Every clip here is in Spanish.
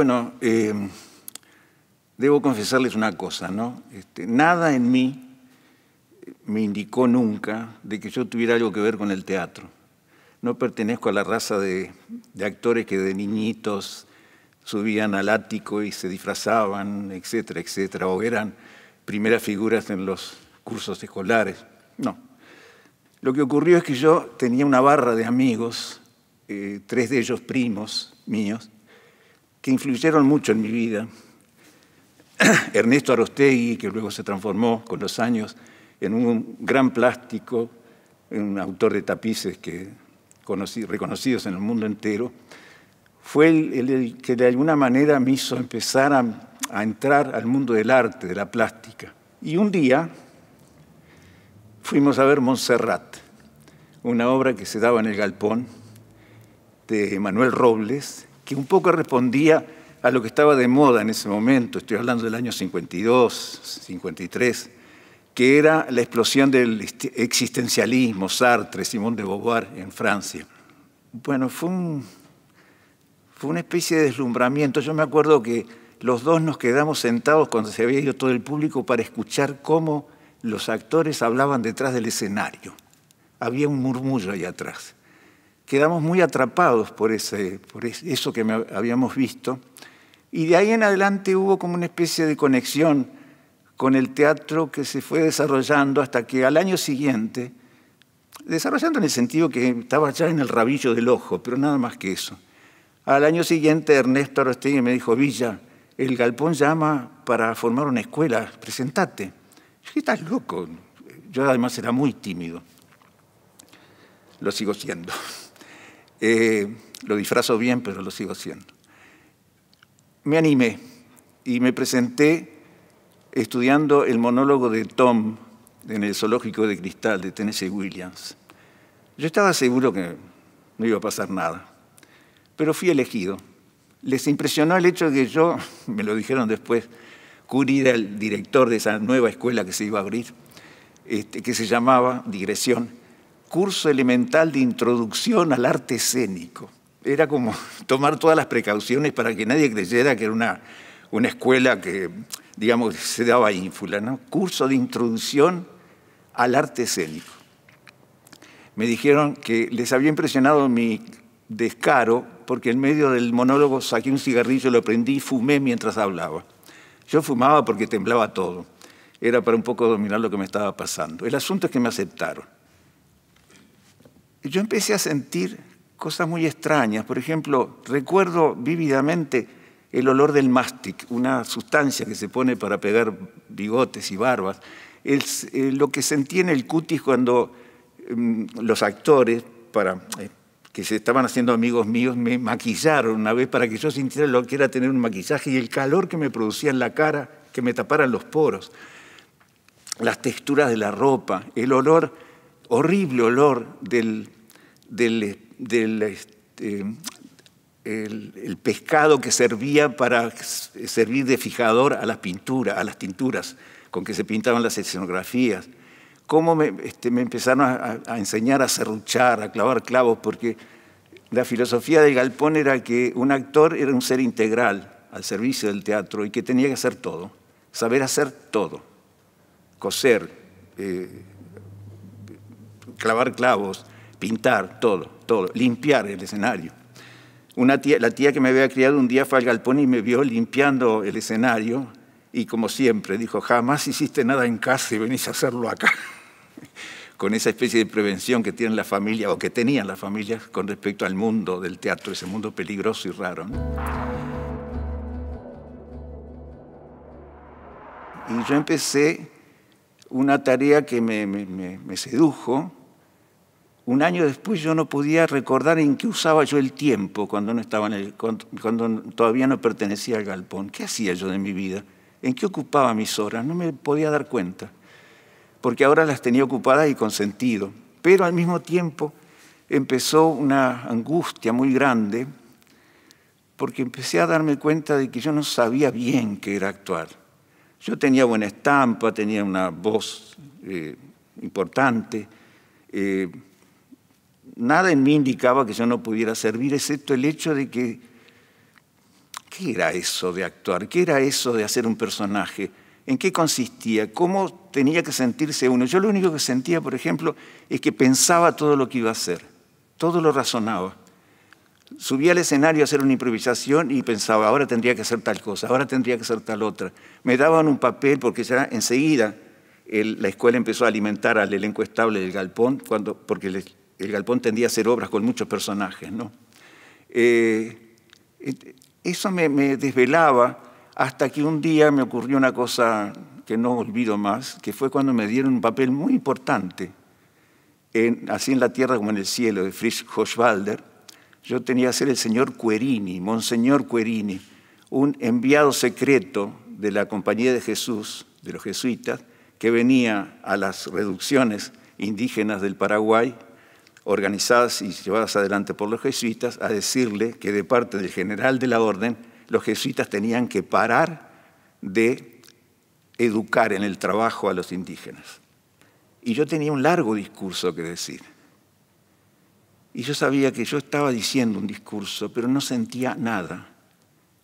Bueno, eh, debo confesarles una cosa, ¿no? Este, nada en mí me indicó nunca de que yo tuviera algo que ver con el teatro. No pertenezco a la raza de, actores que de niñitos subían al ático y se disfrazaban, etcétera, etcétera, o eran primeras figuras en los cursos escolares. No. Lo que ocurrió es que yo tenía una barra de amigos, eh, tres de ellos primos míos, que influyeron mucho en mi vida. Ernesto Arostegui, que luego se transformó con los años en un gran plástico, un autor de tapices que reconocidos en el mundo entero, fue el, que de alguna manera me hizo empezar a entrar al mundo del arte, de la plástica. Y un día fuimos a ver Montserrat, una obra que se daba en el galpón de Manuel Robles, que un poco respondía a lo que estaba de moda en ese momento, estoy hablando del año 52, 53, que era la explosión del existencialismo, Sartre, Simón de Beauvoir en Francia. Bueno, fue, fue una especie de deslumbramiento. Yo me acuerdo que los dos nos quedamos sentados cuando se había ido todo el público para escuchar cómo los actores hablaban detrás del escenario. Había un murmullo ahí atrás quedamos muy atrapados por, ese, por eso que habíamos visto. Y de ahí en adelante hubo como una especie de conexión con el teatro que se fue desarrollando hasta que al año siguiente, desarrollando en el sentido que estaba ya en el rabillo del ojo, pero nada más que eso. Al año siguiente Ernesto Arostegui me dijo, Villa, el Galpón llama para formar una escuela, presentate. Yo dije, estás loco. Yo además era muy tímido. Lo sigo siendo. Eh, lo disfrazo bien, pero lo sigo haciendo. Me animé y me presenté estudiando el monólogo de Tom en el zoológico de cristal de Tennessee Williams. Yo estaba seguro que no iba a pasar nada, pero fui elegido. Les impresionó el hecho de que yo, me lo dijeron después, Curry era el director de esa nueva escuela que se iba a abrir, este, que se llamaba Digresión, curso elemental de introducción al arte escénico. Era como tomar todas las precauciones para que nadie creyera que era una, una escuela que, digamos, se daba ínfula, ¿no? Curso de introducción al arte escénico. Me dijeron que les había impresionado mi descaro porque en medio del monólogo saqué un cigarrillo, lo prendí y fumé mientras hablaba. Yo fumaba porque temblaba todo. Era para un poco dominar lo que me estaba pasando. El asunto es que me aceptaron yo empecé a sentir cosas muy extrañas. Por ejemplo, recuerdo vívidamente el olor del mastic, una sustancia que se pone para pegar bigotes y barbas. Eh, lo que sentí en el cutis cuando em, los actores, para, eh, que se estaban haciendo amigos míos, me maquillaron una vez para que yo sintiera lo que era tener un maquillaje y el calor que me producía en la cara, que me taparan los poros, las texturas de la ropa, el olor horrible olor del, del, este, el, pescado que servía para servir de fijador a las pinturas, a las tinturas con que se pintaban las escenografías. Cómo me, este, empezaron a, enseñar a serruchar, a clavar clavos, porque la filosofía de Galpón era que un actor era un ser integral al servicio del teatro y que tenía que hacer todo, saber hacer todo, coser, eh, clavar clavos, pintar, todo, todo, limpiar el escenario. Una la tía que me había criado un día fue al galpón y me vio limpiando el escenario y como siempre dijo, jamás hiciste nada en casa y venís a hacerlo acá. con esa especie de prevención que tienen las familias o que tenían las familias con respecto al mundo del teatro, ese mundo peligroso y raro. Y yo empecé una tarea que me, sedujo, un año después yo no podía recordar en qué usaba yo el tiempo cuando, no estaba en cuando todavía no pertenecía al galpón. ¿Qué hacía yo de mi vida? ¿En qué ocupaba mis horas? No me podía dar cuenta, porque ahora las tenía ocupadas y con sentido. Pero al mismo tiempo empezó una angustia muy grande, porque empecé a darme cuenta de que yo no sabía bien qué era actuar. Yo tenía buena estampa, tenía una voz eh, importante. Eh, nada en mí indicaba que yo no pudiera servir, excepto el hecho de que, ¿qué era eso de actuar? ¿Qué era eso de hacer un personaje? ¿En qué consistía? ¿Cómo tenía que sentirse uno? Yo lo único que sentía, por ejemplo, es que pensaba todo lo que iba a hacer, todo lo razonaba. Subía al escenario a hacer una improvisación y pensaba, ahora tendría que hacer tal cosa, ahora tendría que hacer tal otra. Me daban un papel porque ya enseguida la escuela empezó a alimentar al elenco estable del galpón, cuando, porque les, el galpón tendía a hacer obras con muchos personajes, ¿no? Eh, eso me, desvelaba hasta que un día me ocurrió una cosa que no olvido más, que fue cuando me dieron un papel muy importante, así en la tierra como en el cielo, de Fritz Hochwalder. Yo tenía que ser el señor Querini, Monseñor Querini, un enviado secreto de la Compañía de Jesús, de los jesuitas, que venía a las reducciones indígenas del Paraguay organizadas y llevadas adelante por los jesuitas, a decirle que de parte del general de la orden, los jesuitas tenían que parar de educar en el trabajo a los indígenas. Y yo tenía un largo discurso que decir. Y yo sabía que yo estaba diciendo un discurso, pero no sentía nada,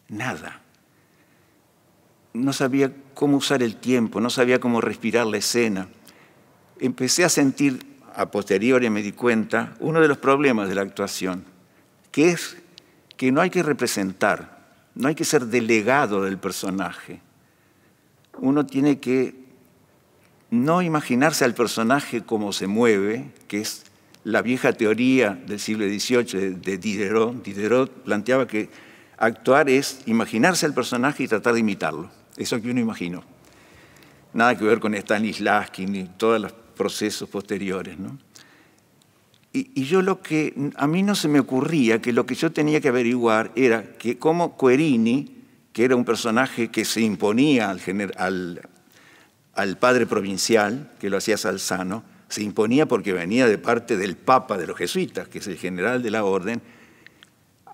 nada. No sabía cómo usar el tiempo, no sabía cómo respirar la escena. Empecé a sentir a posteriori me di cuenta, uno de los problemas de la actuación, que es que no hay que representar, no hay que ser delegado del personaje. Uno tiene que no imaginarse al personaje como se mueve, que es la vieja teoría del siglo XVIII de Diderot. Diderot planteaba que actuar es imaginarse al personaje y tratar de imitarlo. Eso que uno imaginó. Nada que ver con Stanislavski ni todas las procesos posteriores. Y, yo lo que, a mí no se me ocurría que lo que yo tenía que averiguar era que como Querini, que era un personaje que se imponía al, al, al padre provincial, que lo hacía Salzano, se imponía porque venía de parte del Papa de los Jesuitas, que es el general de la orden,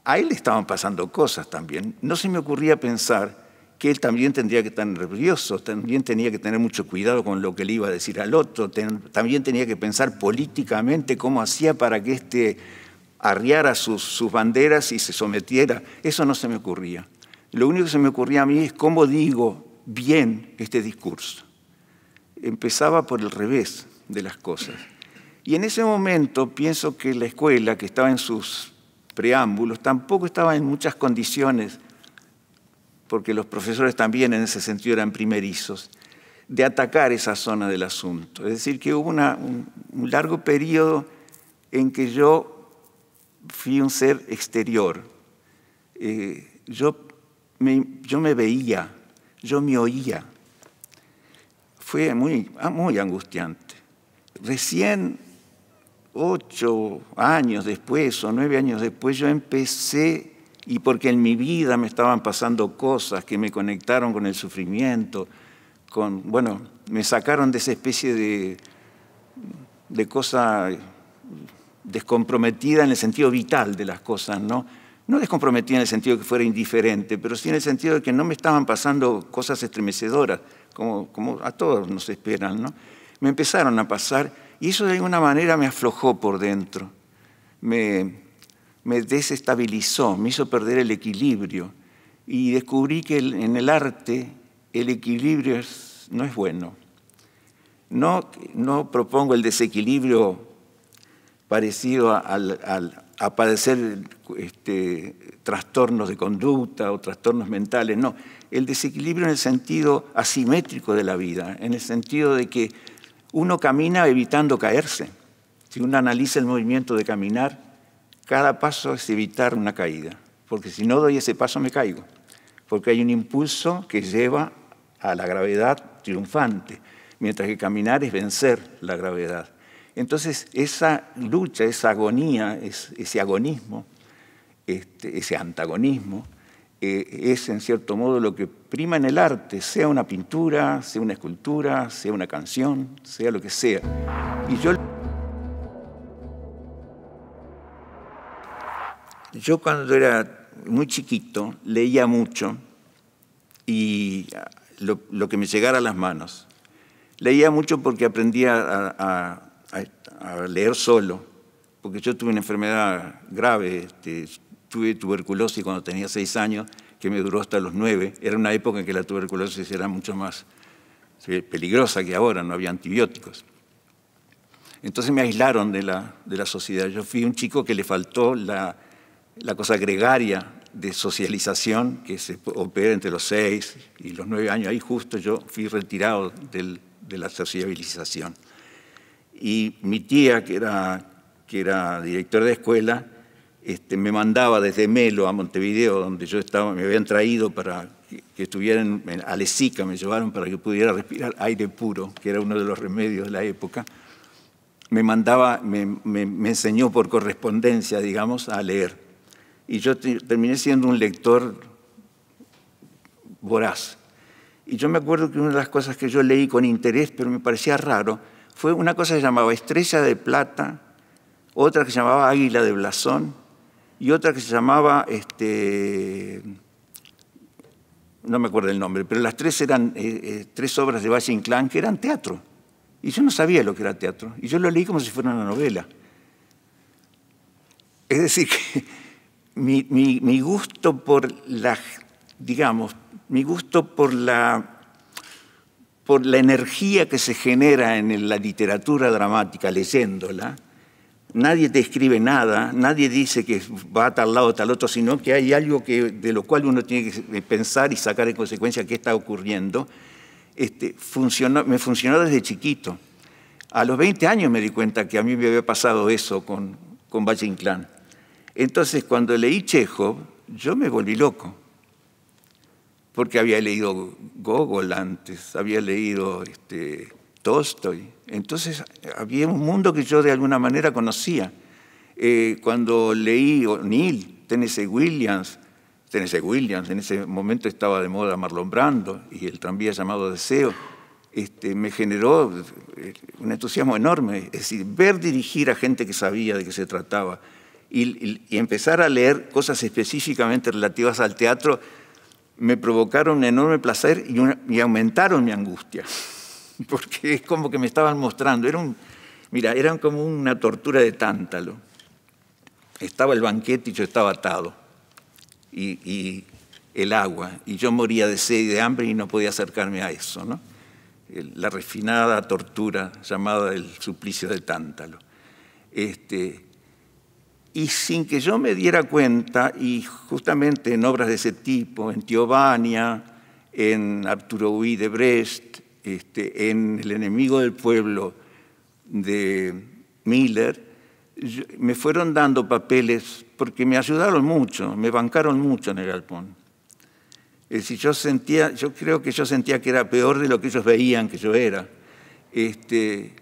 a él le estaban pasando cosas también. No se me ocurría pensar que él también tendría que estar nervioso, también tenía que tener mucho cuidado con lo que le iba a decir al otro, también tenía que pensar políticamente cómo hacía para que este arriara sus, sus banderas y se sometiera. Eso no se me ocurría. Lo único que se me ocurría a mí es cómo digo bien este discurso. Empezaba por el revés de las cosas. Y en ese momento pienso que la escuela, que estaba en sus preámbulos, tampoco estaba en muchas condiciones porque los profesores también en ese sentido eran primerizos, de atacar esa zona del asunto. Es decir, que hubo un, largo periodo en que yo fui un ser exterior. Eh, yo, me, veía, yo me oía. Fue muy, ah, muy angustiante. Recién ocho años después o nueve años después yo empecé y porque en mi vida me estaban pasando cosas que me conectaron con el sufrimiento, con, bueno, me sacaron de esa especie de, de cosa descomprometida en el sentido vital de las cosas, ¿no? No descomprometida en el sentido de que fuera indiferente, pero sí en el sentido de que no me estaban pasando cosas estremecedoras, como, como a todos nos esperan, ¿no? Me empezaron a pasar y eso de alguna manera me aflojó por dentro. Me, me desestabilizó, me hizo perder el equilibrio y descubrí que en el arte el equilibrio no es bueno. No, propongo el desequilibrio parecido al, al, a padecer este, trastornos de conducta o trastornos mentales, no. El desequilibrio en el sentido asimétrico de la vida, en el sentido de que uno camina evitando caerse. Si uno analiza el movimiento de caminar, cada paso es evitar una caída, porque si no doy ese paso me caigo, porque hay un impulso que lleva a la gravedad triunfante, mientras que caminar es vencer la gravedad. Entonces, esa lucha, esa agonía, ese agonismo, este, ese antagonismo, eh, es en cierto modo lo que prima en el arte, sea una pintura, sea una escultura, sea una canción, sea lo que sea. Y yo Yo cuando era muy chiquito leía mucho y lo, que me llegara a las manos. Leía mucho porque aprendía a, leer solo, porque yo tuve una enfermedad grave, este, tuve tuberculosis cuando tenía seis años, que me duró hasta los nueve. Era una época en que la tuberculosis era mucho más peligrosa que ahora, no había antibióticos. Entonces me aislaron de la, de la sociedad. Yo fui un chico que le faltó la, la cosa gregaria de socialización que se opera entre los seis y los nueve años. Ahí justo yo fui retirado de la sociabilización. Y mi tía, que era, que era directora de escuela, este, me mandaba desde Melo a Montevideo, donde yo estaba, me habían traído para que estuvieran a Lezica, me llevaron para que pudiera respirar aire puro, que era uno de los remedios de la época. Me mandaba, me, me enseñó por correspondencia, digamos, a leer y yo terminé siendo un lector voraz. Y yo me acuerdo que una de las cosas que yo leí con interés, pero me parecía raro, fue una cosa que se llamaba Estrella de Plata, otra que se llamaba Águila de Blasón y otra que se llamaba, este, no me acuerdo el nombre, pero las tres eran eh, eh, tres obras de Valle Inclán que eran teatro. Y yo no sabía lo que era teatro. Y yo lo leí como si fuera una novela. Es decir, que mi, gusto por digamos, mi gusto por la, por la energía que se genera en la literatura dramática leyéndola, nadie te escribe nada, nadie dice que va a tal lado o tal otro, sino que hay algo que, de lo cual uno tiene que pensar y sacar en consecuencia qué está ocurriendo. Este, me funcionó desde chiquito. A los 20 años me di cuenta que a mí me había pasado eso con, con Valle Inclán. Entonces, cuando leí Chekhov, yo me volví loco, porque había leído Gogol antes, había leído este, Tolstoy. Entonces, había un mundo que yo de alguna manera conocía. Eh, cuando leí O'Neill, Tennessee Williams, Tennessee Williams, en ese momento estaba de moda Marlon Brando y el tranvía llamado Deseo, este, me generó eh, un entusiasmo enorme. Es decir, ver dirigir a gente que sabía de qué se trataba, y, empezar a leer cosas específicamente relativas al teatro me provocaron un enorme placer y, aumentaron mi angustia, porque es como que me estaban mostrando, era un, mira, eran como una tortura de tántalo. Estaba el banquete y yo estaba atado, y, el agua, y yo moría de sed y de hambre y no podía acercarme a eso, la refinada tortura llamada el suplicio de tántalo. Este, y sin que yo me diera cuenta, y justamente en obras de ese tipo, en Tiovania, en Arturo Uy de Brest, este, en El enemigo del pueblo de Miller, me fueron dando papeles porque me ayudaron mucho, me bancaron mucho en el Alpón. Es decir, yo sentía, yo creo que yo sentía que era peor de lo que ellos veían que yo era. Este,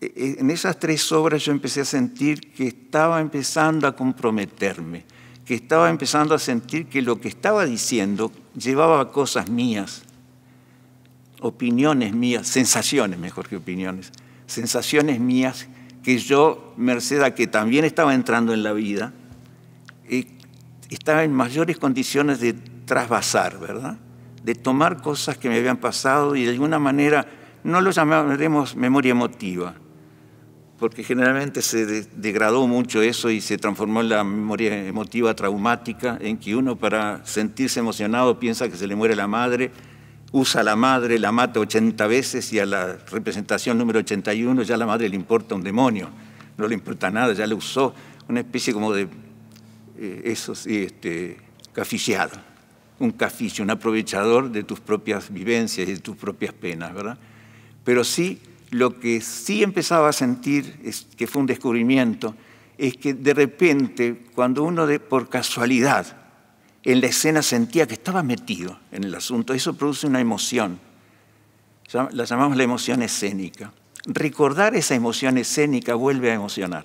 e, e, en esas tres obras yo empecé a sentir que estaba empezando a comprometerme, que estaba empezando a sentir que lo que estaba diciendo llevaba cosas mías, opiniones mías, sensaciones, mejor que opiniones, sensaciones mías que yo, merced a que también estaba entrando en la vida, eh, estaba en mayores condiciones de trasvasar, ¿verdad? De tomar cosas que me habían pasado y de alguna manera, no lo llamaremos memoria emotiva, porque generalmente se degradó mucho eso y se transformó en la memoria emotiva traumática, en que uno para sentirse emocionado piensa que se le muere la madre, usa a la madre, la mata 80 veces y a la representación número 81 ya la madre le importa un demonio, no le importa nada, ya le usó, una especie como de, eh, eso este, caficiado, un caficio, un aprovechador de tus propias vivencias y de tus propias penas, ¿verdad? Pero sí lo que sí empezaba a sentir, que fue un descubrimiento, es que de repente, cuando uno por casualidad en la escena sentía que estaba metido en el asunto, eso produce una emoción. La llamamos la emoción escénica. Recordar esa emoción escénica vuelve a emocionar.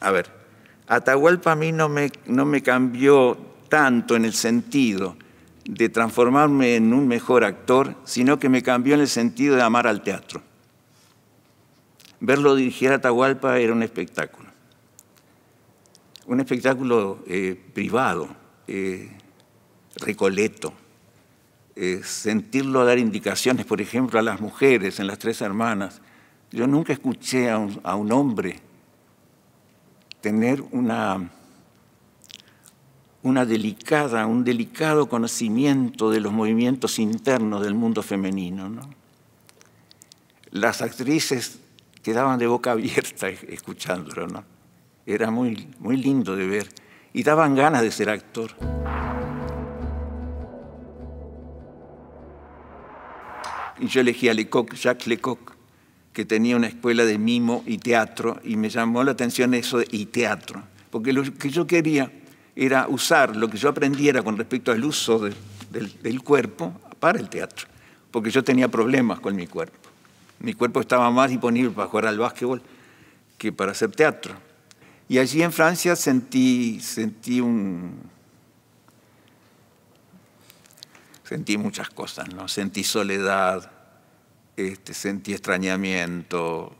A ver, Atahualpa a mí no me cambió tanto en el sentido, de transformarme en un mejor actor, sino que me cambió en el sentido de amar al teatro. Verlo dirigir a Atahualpa era un espectáculo, un espectáculo eh, privado, eh, recoleto, eh, sentirlo dar indicaciones, por ejemplo, a las mujeres, en las tres hermanas. Yo nunca escuché a un hombre tener una una delicada, un delicado conocimiento de los movimientos internos del mundo femenino. Las actrices quedaban de boca abierta e-, escuchándolo. ¿no? Era muy, muy lindo de ver y daban ganas de ser actor. Y yo elegí a Jacques Lecoq, que tenía una escuela de mimo y teatro, y me llamó la atención eso de y teatro, porque lo que yo quería era usar lo que yo aprendiera con respecto al uso del, cuerpo para el teatro, porque yo tenía problemas con mi cuerpo. Mi cuerpo estaba más disponible para jugar al básquetbol que para hacer teatro. Y allí en Francia sentí, sentí un... Sentí muchas cosas, ¿no? Sentí soledad, este, sentí extrañamiento,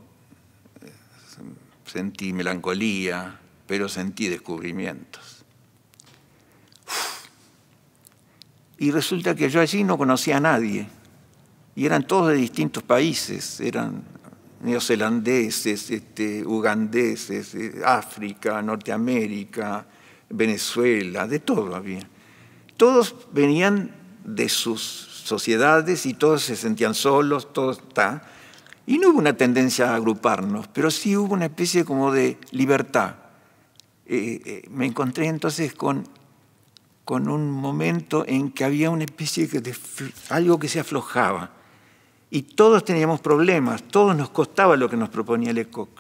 sentí melancolía, pero sentí descubrimientos. Y resulta que yo allí no conocía a nadie. Y eran todos de distintos países, eran neozelandeses, este, ugandeses, eh, África, Norteamérica, Venezuela, de todo había. Todos venían de sus sociedades y todos se sentían solos, todos está. Y no hubo una tendencia a agruparnos, pero sí hubo una especie como de libertad. Eh, eh, me encontré entonces con con un momento en que había una especie de algo que se aflojaba. Y todos teníamos problemas, todos nos costaba lo que nos proponía Lecoq,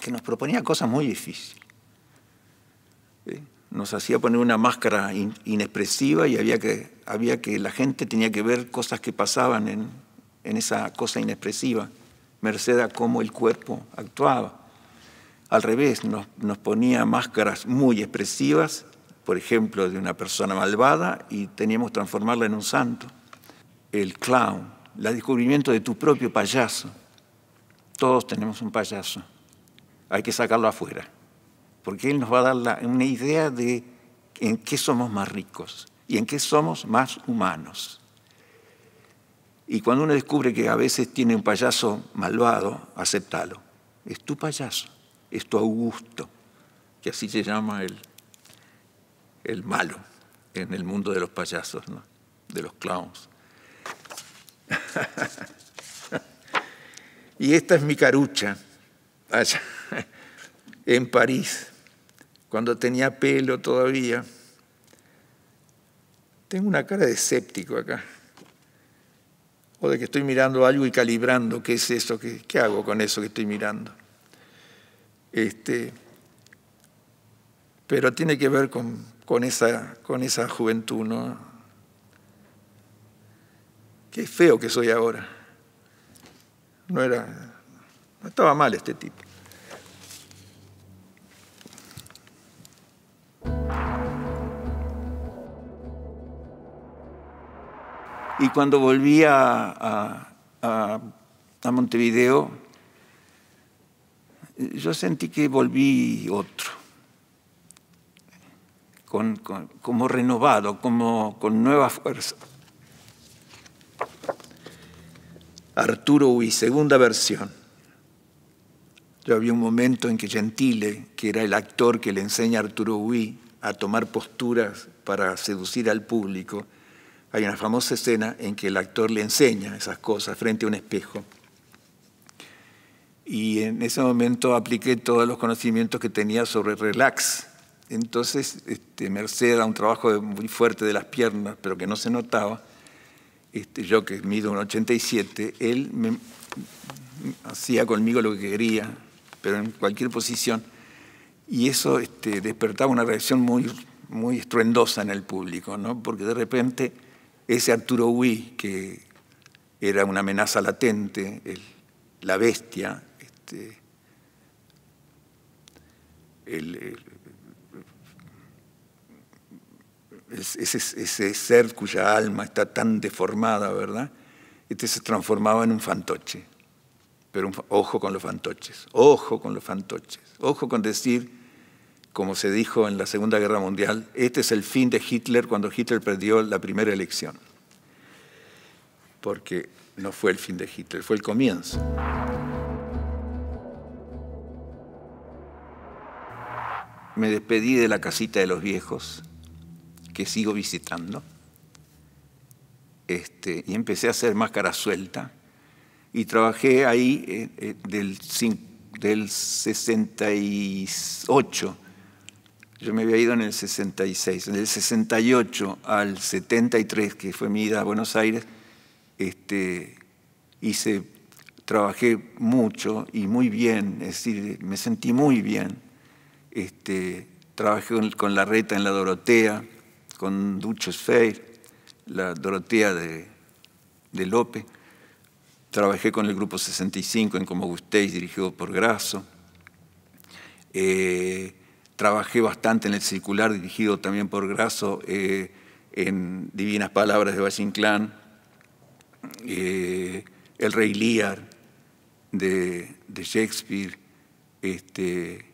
que nos proponía cosas muy difíciles. Nos hacía poner una máscara inexpresiva y había que, había que, la gente tenía que ver cosas que pasaban en, esa cosa inexpresiva, merced a cómo el cuerpo actuaba. Al revés, nos ponía máscaras muy expresivas por ejemplo, de una persona malvada y teníamos que transformarla en un santo. El clown, el descubrimiento de tu propio payaso. Todos tenemos un payaso. Hay que sacarlo afuera, porque él nos va a dar una idea de en qué somos más ricos y en qué somos más humanos. Y cuando uno descubre que a veces tiene un payaso malvado, acéptalo. Es tu payaso, es tu Augusto, que así se llama el el malo en el mundo de los payasos, de los clowns. y esta es mi carucha, allá, en París, cuando tenía pelo todavía. Tengo una cara de escéptico acá, o de que estoy mirando algo y calibrando qué es eso, qué, hago con eso que estoy mirando. Este, pero tiene que ver con con esa, con esa juventud, ¿no? Qué feo que soy ahora. No era. No estaba mal este tipo. Y cuando volví a, a Montevideo, yo sentí que volví otro como renovado, como con nueva fuerza. Arturo Huy, segunda versión. Yo había un momento en que Gentile, que era el actor que le enseña a Arturo Huy a tomar posturas para seducir al público, hay una famosa escena en que el actor le enseña esas cosas frente a un espejo. Y en ese momento apliqué todos los conocimientos que tenía sobre relax, entonces, este, merced a un trabajo muy fuerte de las piernas, pero que no se notaba, este, yo que mido un 87, él hacía conmigo lo que quería, pero en cualquier posición, y eso este, despertaba una reacción muy, muy estruendosa en el público, ¿no? porque de repente ese Arturo Huy, que era una amenaza latente, la bestia, este, el ese, ser cuya alma está tan deformada, ¿verdad? Este se transformaba en un fantoche. Pero ojo con los fantoches, ojo con los fantoches, ojo con decir, como se dijo en la Segunda Guerra Mundial, este es el fin de Hitler cuando Hitler perdió la primera elección. Porque no fue el fin de Hitler, fue el comienzo. Me despedí de la casita de los viejos que sigo visitando. Este, y empecé a hacer máscara suelta. Y trabajé ahí eh, eh, del, del 68. Yo me había ido en el 66. Del 68 al 73, que fue mi ida a Buenos Aires, este, hice, trabajé mucho y muy bien, es decir, me sentí muy bien. Este, trabajé con, con la reta en la Dorotea, con Ducho Fey, la Dorotea de, de Lope. Trabajé con el Grupo 65 en Como Gustéis, dirigido por Grasso. Eh, trabajé bastante en el circular, dirigido también por Grasso, eh, en Divinas Palabras de Valle eh, El Rey Lear de, de Shakespeare. Este,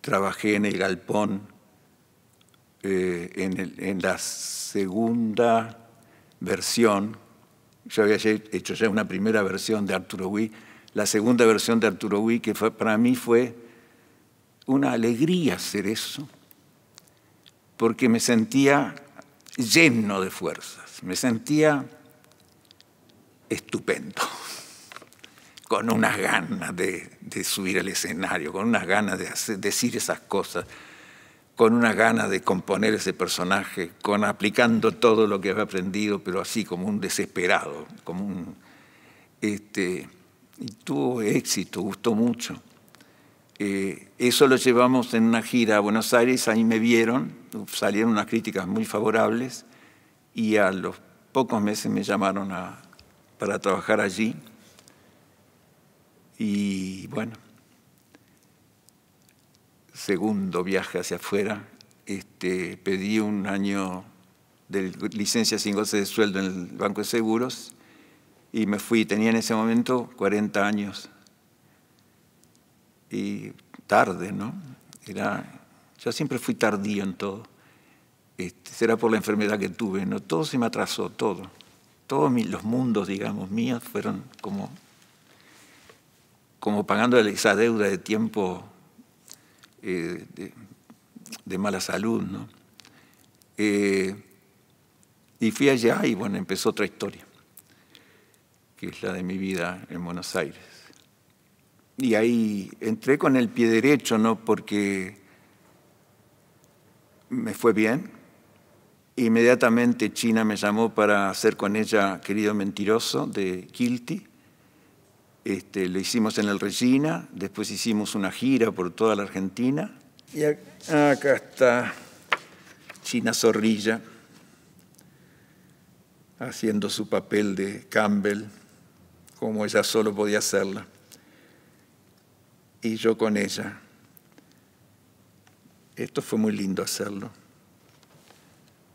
trabajé en El Galpón eh, en, la segunda versión, yo había hecho ya una primera versión de Arturo Huy, la segunda versión de Arturo Huy, que para mí fue una alegría hacer eso, porque me sentía lleno de fuerzas, me sentía estupendo, con unas ganas de, subir al escenario, con unas ganas de decir esas cosas con una gana de componer ese personaje, con aplicando todo lo que había aprendido, pero así como un desesperado, como un... Este, y tuvo éxito, gustó mucho. Eh, eso lo llevamos en una gira a Buenos Aires, ahí me vieron, salieron unas críticas muy favorables y a los pocos meses me llamaron para trabajar allí. Y bueno, segundo viaje hacia afuera, este, pedí un año de licencia sin goce de sueldo en el Banco de Seguros y me fui. Tenía en ese momento 40 años. Y tarde, ¿no? Era, yo siempre fui tardío en todo. Este, será por la enfermedad que tuve, ¿no? Todo se me atrasó, todo. Todos mis, los mundos, digamos, míos fueron como, como pagando esa deuda de tiempo eh, de, mala salud. ¿no? Eh, y fui allá y bueno, empezó otra historia, que es la de mi vida en Buenos Aires. Y ahí entré con el pie derecho, ¿no? Porque me fue bien. Inmediatamente China me llamó para hacer con ella Querido Mentiroso de Kilty este, lo hicimos en el Regina, después hicimos una gira por toda la Argentina. Y acá, está China Zorrilla haciendo su papel de Campbell, como ella solo podía hacerla, y yo con ella. Esto fue muy lindo hacerlo,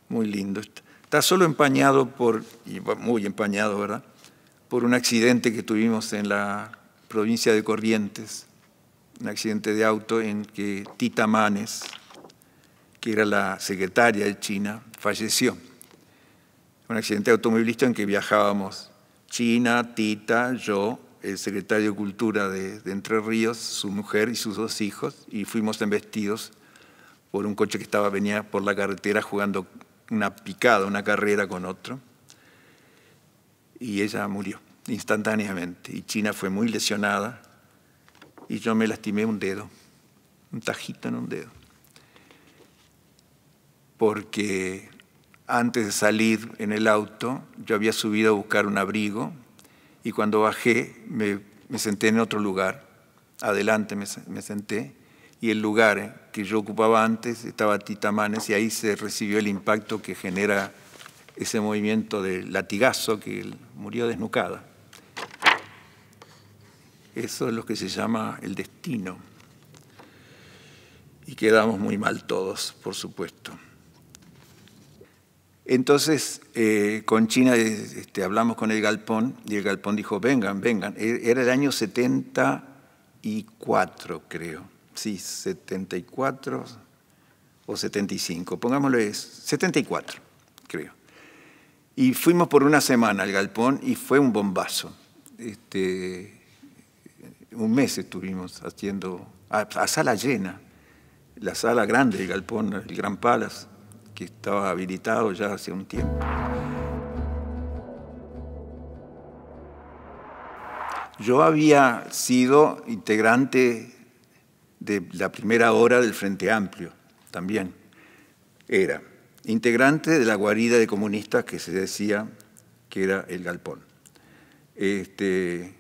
muy lindo. Está solo empañado por, muy empañado, ¿verdad? por un accidente que tuvimos en la provincia de Corrientes, un accidente de auto en que Tita Manes, que era la secretaria de China, falleció. Un accidente automovilista en que viajábamos China, Tita, yo, el secretario de Cultura de, de Entre Ríos, su mujer y sus dos hijos, y fuimos embestidos por un coche que estaba, venía por la carretera jugando una picada, una carrera con otro y ella murió instantáneamente. Y China fue muy lesionada y yo me lastimé un dedo, un tajito en un dedo. Porque antes de salir en el auto, yo había subido a buscar un abrigo y cuando bajé me, senté en otro lugar. Adelante me, senté y el lugar que yo ocupaba antes estaba Titamanes y ahí se recibió el impacto que genera ese movimiento de latigazo que murió desnucada. Eso es lo que se llama el destino. Y quedamos muy mal todos, por supuesto. Entonces, eh, con China este, hablamos con el galpón y el galpón dijo, vengan, vengan. E-, era el año 74, creo. Sí, 74 o 75, pongámosle 74, creo. Y fuimos por una semana al galpón y fue un bombazo. Este, un mes estuvimos haciendo, a, sala llena, la sala grande del galpón, el Gran Palace, que estaba habilitado ya hace un tiempo. Yo había sido integrante de la primera hora del Frente Amplio, también era integrante de la guarida de comunistas que se decía que era el galpón. Este,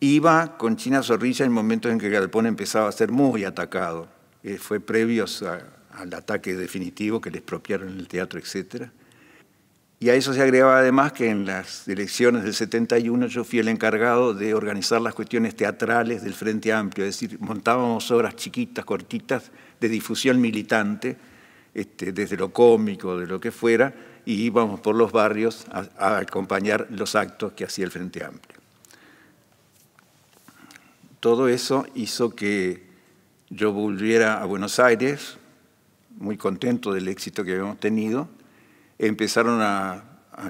iba con China Zorrilla en momentos en que galpón empezaba a ser muy atacado. Eh, fue previo al ataque definitivo que le expropiaron el teatro, etc. Y a eso se agregaba además que en las elecciones del 71 yo fui el encargado de organizar las cuestiones teatrales del Frente Amplio, es decir, montábamos obras chiquitas, cortitas, de difusión militante, este, desde lo cómico, de lo que fuera, y íbamos por los barrios a, acompañar los actos que hacía el Frente Amplio. Todo eso hizo que yo volviera a Buenos Aires, muy contento del éxito que habíamos tenido. Empezaron a,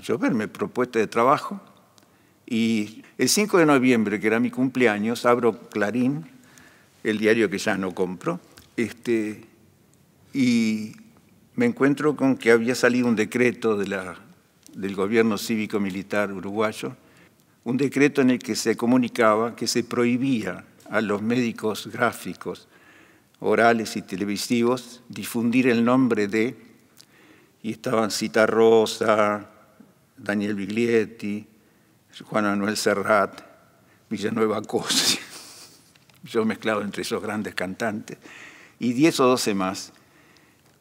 lloverme propuestas de trabajo y el 5 de noviembre, que era mi cumpleaños, abro Clarín, el diario que ya no compro, este, y me encuentro con que había salido un decreto del gobierno cívico-militar uruguayo, un decreto en el que se comunicaba que se prohibía a los médicos gráficos, orales y televisivos difundir el nombre de, y estaban Cita Rosa, Daniel Biglietti, Juan Manuel Serrat, Villanueva Cosi, yo mezclado entre esos grandes cantantes, y 10 o 12 más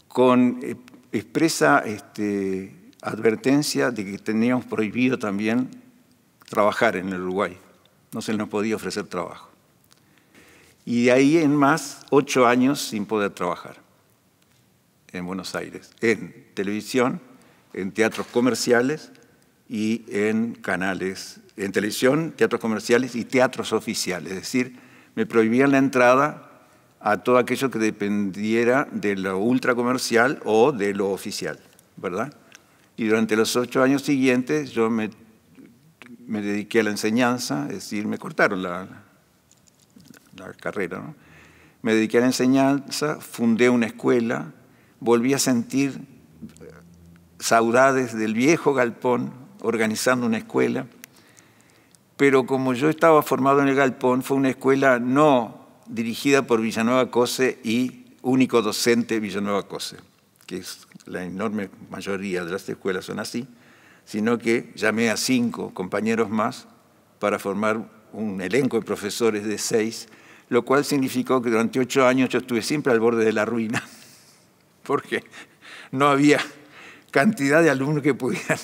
con eh, expresa este, advertencia de que teníamos prohibido también trabajar en el Uruguay. No se nos podía ofrecer trabajo. Y de ahí en más, ocho años sin poder trabajar en Buenos Aires, en televisión, en teatros comerciales y en canales, en televisión, teatros comerciales y teatros oficiales. Es decir, me prohibían la entrada a todo aquello que dependiera de lo ultracomercial o de lo oficial, ¿verdad? Y durante los ocho años siguientes yo me, me dediqué a la enseñanza, es decir, me cortaron la, la carrera, ¿no? Me dediqué a la enseñanza, fundé una escuela, volví a sentir saudades del viejo galpón organizando una escuela, pero como yo estaba formado en el galpón, fue una escuela no dirigida por Villanueva Cose y único docente Villanueva Cose, que es la enorme mayoría de las escuelas son así, sino que llamé a cinco compañeros más para formar un elenco de profesores de seis, lo cual significó que durante ocho años yo estuve siempre al borde de la ruina, porque no había cantidad de alumnos que pudieran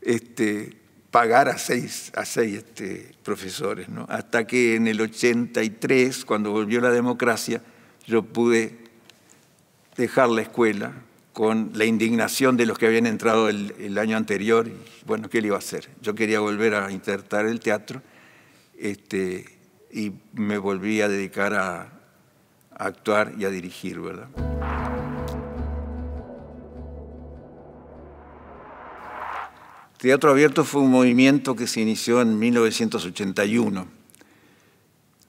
este, pagar a seis, a seis este, profesores, hasta que en el 83, cuando volvió la democracia, yo pude dejar la escuela con la indignación de los que habían entrado el, año anterior. bueno, ¿qué le iba a hacer? Yo quería volver a intentar el teatro este, y me volví a dedicar a, a actuar y a dirigir, ¿verdad? Teatro Abierto fue un movimiento que se inició en 1981.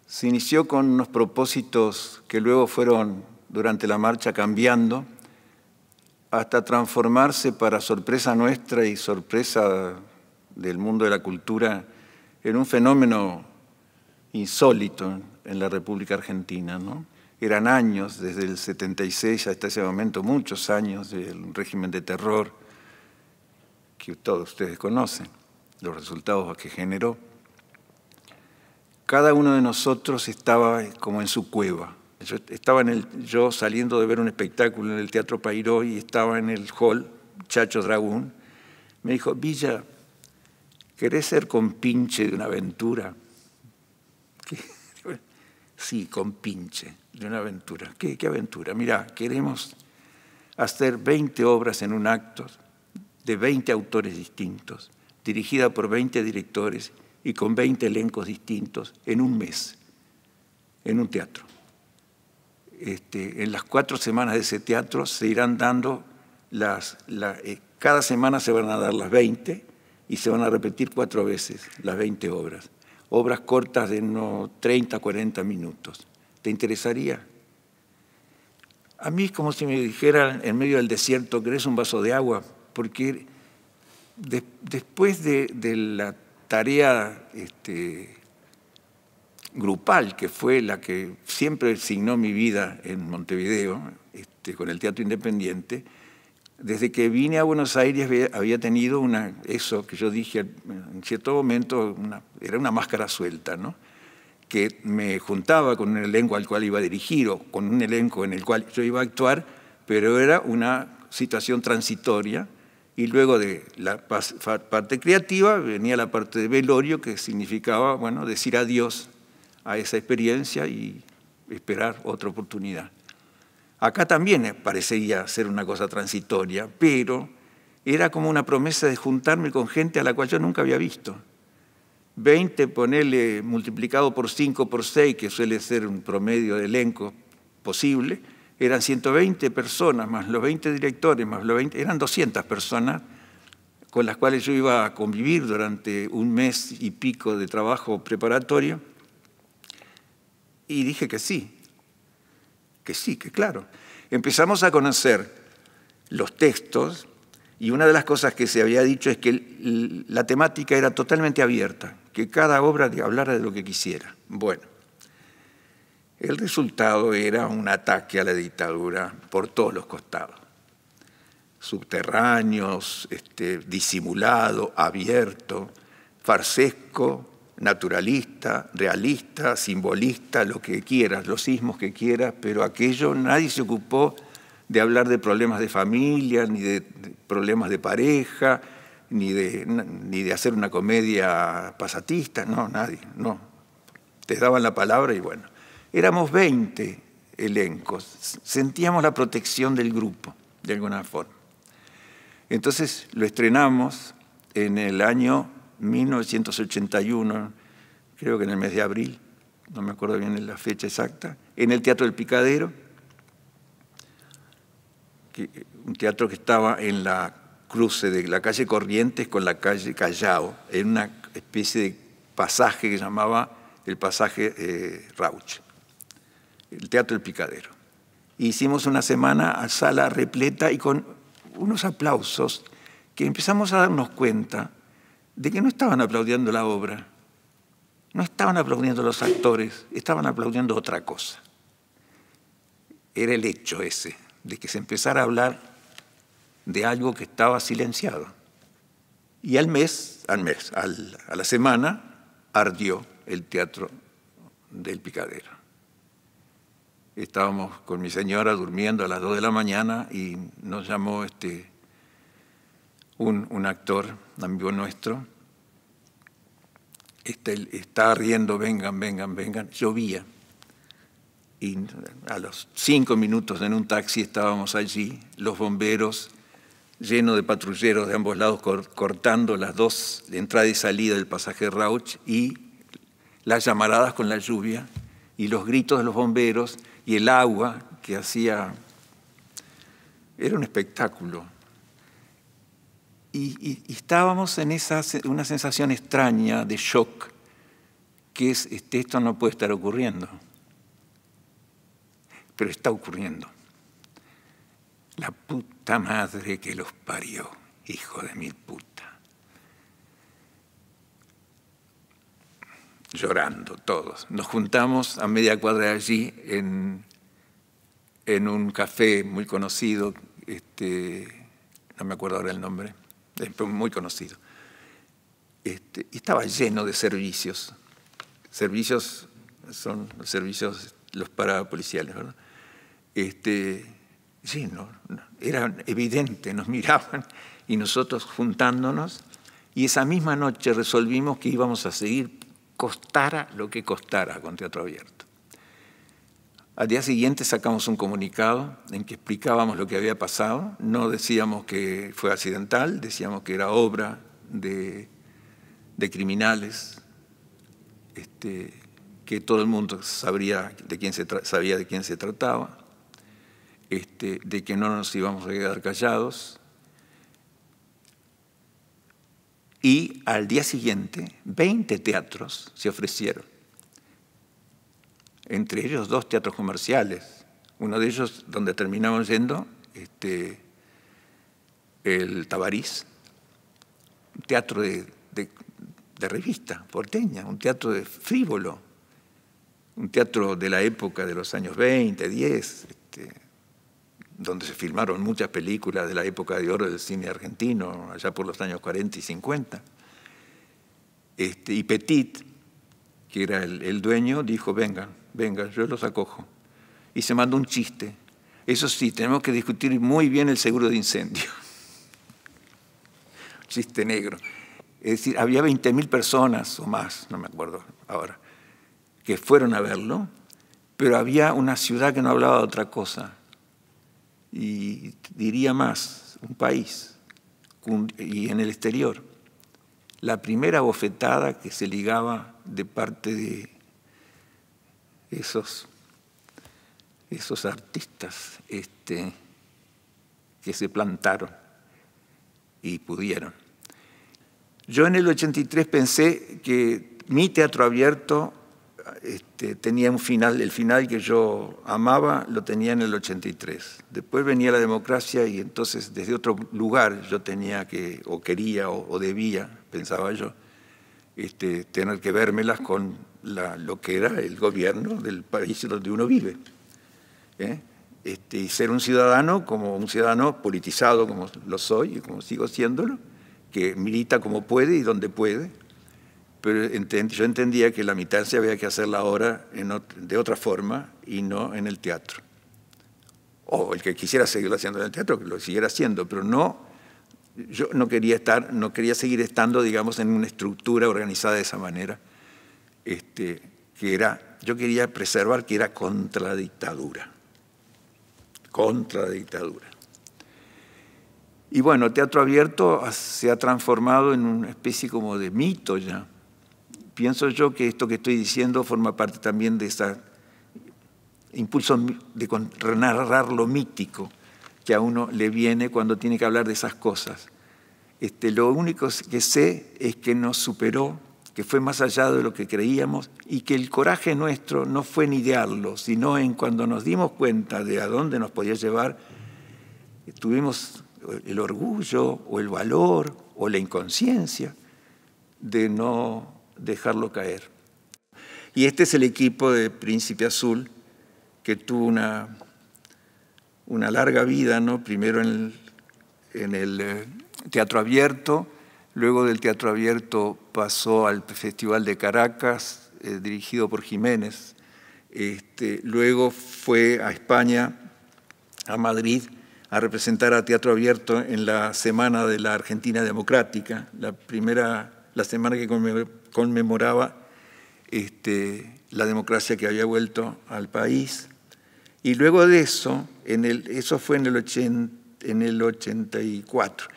Se inició con unos propósitos que luego fueron durante la marcha cambiando hasta transformarse para sorpresa nuestra y sorpresa del mundo de la cultura en un fenómeno insólito en la República Argentina. Eran años, desde el 76 hasta ese momento, muchos años del régimen de terror, que todos ustedes conocen, los resultados que generó. Cada uno de nosotros estaba como en su cueva. Yo, estaba en el, yo saliendo de ver un espectáculo en el Teatro Pairó y estaba en el hall, Chacho Dragón me dijo, Villa, ¿querés ser compinche de una aventura? Sí, compinche de una aventura. ¿Qué, qué aventura? Mirá, queremos hacer 20 obras en un acto de 20 autores distintos, dirigida por 20 directores y con 20 elencos distintos en un mes, en un teatro. Este, en las cuatro semanas de ese teatro se irán dando las... Eh, cada semana se van a dar las 20 y se van a repetir cuatro veces las 20 obras. Obras cortas de no 30, 40 minutos. ¿Te interesaría? A mí es como si me dijeran en medio del desierto, ¿querés un vaso de agua? porque después de, la tarea este, grupal, que fue la que siempre signó mi vida en Montevideo, este, con el Teatro Independiente, desde que vine a Buenos Aires había tenido una, eso que yo dije en cierto momento, era una máscara suelta, ¿no? que me juntaba con un elenco al cual iba a dirigir o con un elenco en el cual yo iba a actuar, pero era una situación transitoria y luego de la parte creativa venía la parte de velorio, que significaba bueno, decir adiós a esa experiencia y esperar otra oportunidad. Acá también eh, parecía ser una cosa transitoria, pero era como una promesa de juntarme con gente a la cual yo nunca había visto. Veinte, ponerle multiplicado por 5, por 6, que suele ser un promedio de elenco posible, eran 120 personas, más los 20 directores, más los 20, eran 200 personas con las cuales yo iba a convivir durante un mes y pico de trabajo preparatorio. Y dije que sí, que sí, que claro. Empezamos a conocer los textos y una de las cosas que se había dicho es que la temática era totalmente abierta, que cada obra hablara de lo que quisiera. Bueno, el resultado era un ataque a la dictadura por todos los costados, subterráneos, este, disimulado, abierto, farsesco, naturalista, realista, simbolista, lo que quieras, los sismos que quieras, pero aquello nadie se ocupó de hablar de problemas de familia, ni de problemas de pareja, ni ni de hacer una comedia pasatista, no, nadie, no. Te daban la palabra y bueno. Éramos 20 elencos, sentíamos la protección del grupo, de alguna forma. Entonces lo estrenamos en el año 1981, creo que en el mes de abril, no me acuerdo bien la fecha exacta, en el Teatro del Picadero, un teatro que estaba en la cruce de la calle Corrientes con la calle Callao, en una especie de pasaje que llamaba el pasaje eh, Rauch el Teatro del Picadero. Hicimos una semana a sala repleta y con unos aplausos que empezamos a darnos cuenta de que no estaban aplaudiendo la obra, no estaban aplaudiendo los actores, estaban aplaudiendo otra cosa. Era el hecho ese, de que se empezara a hablar de algo que estaba silenciado. Y al mes, al mes, a la semana, ardió el teatro del picadero estábamos con mi señora durmiendo a las 2 de la mañana y nos llamó este, un, un actor, amigo nuestro, este, estaba riendo, vengan, vengan, vengan, llovía. Y a los cinco minutos en un taxi estábamos allí, los bomberos llenos de patrulleros de ambos lados cortando las dos, de entrada y salida del pasaje Rauch y las llamaradas con la lluvia y los gritos de los bomberos y el agua que hacía... Era un espectáculo. Y, estábamos en esa, una sensación extraña de shock, que es, este, esto no puede estar ocurriendo, pero está ocurriendo. La puta madre que los parió, hijo de mil putas. llorando todos. Nos juntamos a media cuadra de allí en, en un café muy conocido, este, no me acuerdo ahora el nombre, muy conocido. Este, estaba lleno de servicios. Servicios son los servicios, los parapoliciales, ¿verdad? Este, no, era evidente, nos miraban y nosotros juntándonos. Y esa misma noche resolvimos que íbamos a seguir costara lo que costara con teatro abierto. Al día siguiente sacamos un comunicado en que explicábamos lo que había pasado. No decíamos que fue accidental, decíamos que era obra de, criminales, este, que todo el mundo sabría de quién se sabía de quién se trataba, este, de que no nos íbamos a quedar callados, Y al día siguiente, 20 teatros se ofrecieron. Entre ellos dos teatros comerciales. Uno de ellos, donde terminamos yendo, este, el Tabarís, un teatro de, revista porteña, un teatro de frívolo, un teatro de la época de los años 20, 10, donde se filmaron muchas películas de la época de oro del cine argentino, allá por los años 40 y 50. Este, y Petit, que era el, dueño, dijo, vengan, vengan, yo los acojo. Y se mandó un chiste. Eso sí, tenemos que discutir muy bien el seguro de incendio. chiste negro. Es decir, había 20.000 personas o más, no me acuerdo ahora, que fueron a verlo, pero había una ciudad que no hablaba de otra cosa, y diría más, un país y en el exterior. La primera bofetada que se ligaba de parte de esos, esos artistas este, que se plantaron y pudieron. Yo en el 83 pensé que mi teatro abierto este, tenía un final, el final que yo amaba lo tenía en el 83. Después venía la democracia y entonces desde otro lugar yo tenía que, o quería, o, debía, pensaba yo, este, tener que vérmelas con lo que era el gobierno del país donde uno vive. ¿eh? Este, y ser un ciudadano, como un ciudadano politizado como lo soy y como sigo siéndolo, que milita como puede y donde puede, pero yo entendía que la se había que hacerla ahora de otra forma y no en el teatro. O el que quisiera seguirlo haciendo en el teatro, que lo siguiera haciendo, pero no, yo no quería estar, no quería seguir estando, digamos, en una estructura organizada de esa manera, este, que era, yo quería preservar que era contra la dictadura, contra dictadura. Y bueno, Teatro Abierto se ha transformado en una especie como de mito ya pienso yo que esto que estoy diciendo forma parte también de ese impulso de narrar lo mítico que a uno le viene cuando tiene que hablar de esas cosas. Este, lo único que sé es que nos superó, que fue más allá de lo que creíamos y que el coraje nuestro no fue en idearlo, sino en cuando nos dimos cuenta de a dónde nos podía llevar, tuvimos el orgullo o el valor o la inconsciencia de no dejarlo caer. Y este es el equipo de Príncipe Azul, que tuvo una, una larga vida, ¿no? primero en el, eh, Teatro Abierto, luego del Teatro Abierto pasó al Festival de Caracas, eh, dirigido por Jiménez, este, luego fue a España, a Madrid, a representar a Teatro Abierto en la Semana de la Argentina Democrática, la primera, la semana que conmemoraba este, la democracia que había vuelto al país. Y luego de eso, eso fue en el, 84.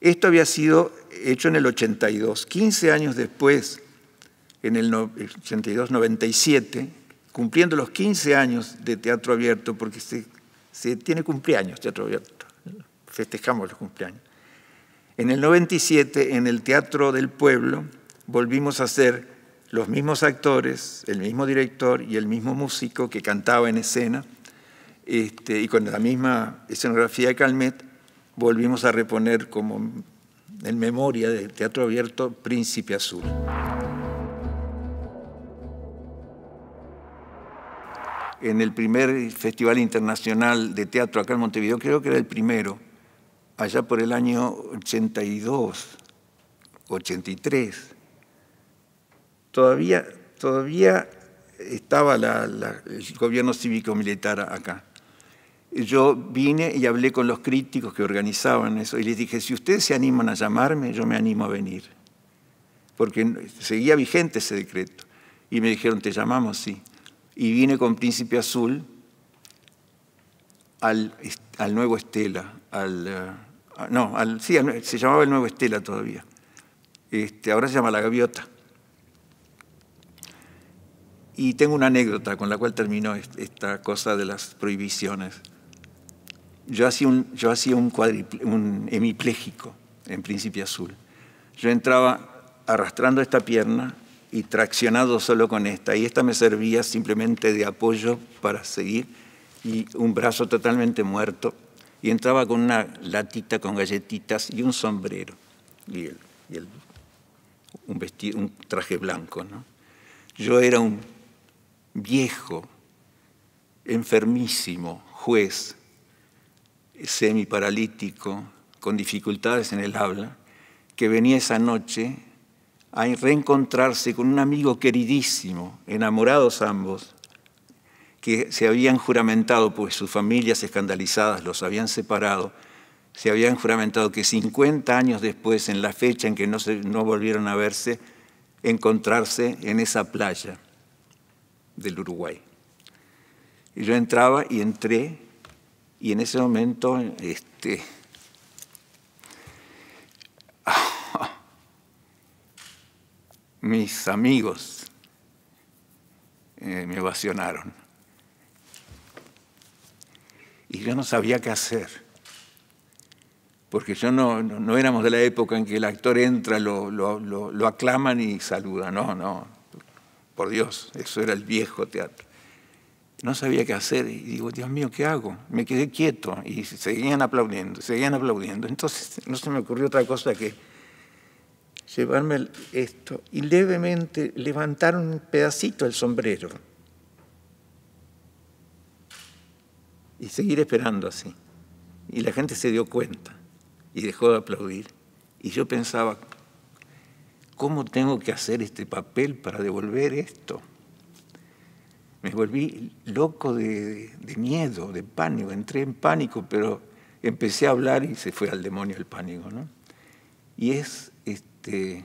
Esto había sido hecho en el 82, 15 años después, en el 82-97, cumpliendo los 15 años de Teatro Abierto, porque se, se tiene cumpleaños Teatro Abierto, festejamos los cumpleaños. En el 97, en el Teatro del Pueblo, volvimos a ser los mismos actores, el mismo director y el mismo músico que cantaba en escena, este, y con la misma escenografía de Calmet, volvimos a reponer como en memoria del teatro abierto Príncipe Azul. En el primer Festival Internacional de Teatro acá en Montevideo, creo que era el primero, allá por el año 82, 83, Todavía, todavía estaba el gobierno cívico-militar acá. Yo vine y hablé con los críticos que organizaban eso y les dije, si ustedes se animan a llamarme, yo me animo a venir. Porque seguía vigente ese decreto. Y me dijeron, te llamamos, sí. Y vine con Príncipe Azul al, Nuevo Estela, al, ah, no, al, sí, se llamaba el Nuevo Estela todavía. Este, ahora se llama La Gaviota. Y tengo una anécdota con la cual termino esta cosa de las prohibiciones. Yo hacía un, yo hacía un, un hemipléjico en principio Azul. Yo entraba arrastrando esta pierna y traccionado solo con esta. Y esta me servía simplemente de apoyo para seguir y un brazo totalmente muerto. Y entraba con una latita con galletitas y un sombrero y, y un, un traje blanco. ¿no? Yo era un viejo, enfermísimo, juez, semiparalítico, con dificultades en el habla, que venía esa noche a reencontrarse con un amigo queridísimo, enamorados ambos, que se habían juramentado, pues sus familias escandalizadas los habían separado, se habían juramentado que 50 años después, en la fecha en que no, no volvieron a verse, encontrarse en esa playa del Uruguay. Y yo entraba y entré, y en ese momento este, mis amigos eh, me ovacionaron. Y yo no sabía qué hacer, porque yo no, no, éramos de la época en que el actor entra, lo, lo, lo, lo aclaman y saluda, no, no, por Dios, eso era el viejo teatro. No sabía qué hacer y digo, Dios mío, ¿qué hago? Me quedé quieto y seguían aplaudiendo, seguían aplaudiendo. Entonces no se me ocurrió otra cosa que llevarme esto y levemente levantar un pedacito el sombrero y seguir esperando así. Y la gente se dio cuenta y dejó de aplaudir. Y yo pensaba, ¿Cómo tengo que hacer este papel para devolver esto? Me volví loco de, miedo, de pánico, entré en pánico, pero empecé a hablar y se fue al demonio el pánico. Y es, este,